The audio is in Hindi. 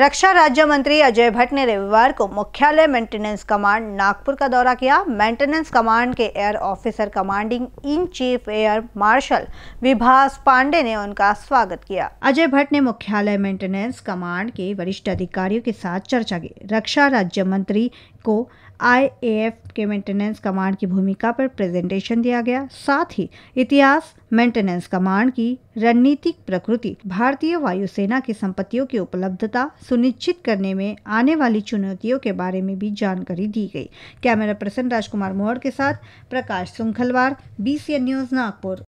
रक्षा राज्य मंत्री अजय भट्ट ने रविवार को मुख्यालय मेंटेनेंस कमांड नागपुर का दौरा किया मेंटेनेंस कमांड के air officer commanding in chief air marshal Vibhas Pande ने उनका स्वागत किया अजय भट्ट ने मुख्यालय मेंटेनेंस कमांड के वरिष्ठ अधिकारियों के साथ चर्चा की रक्षा राज्य मंत्री को आई के मेंटेनेंस कमांड की भूमिका पर प्रेजेंटेशन दिया गया साथ ही इतिहास मेंटेनेंस कमांड की रणनीतिक प्रकृति भारतीय वायुसेना की संपत्तियों की उपलब्धता सुनिश्चित करने में आने वाली चुनौतियों के बारे में भी जानकारी दी गई कैमरा पर्सन राजकुमार मोहर के साथ प्रकाश सुंखलवार बी न्यूज नागपुर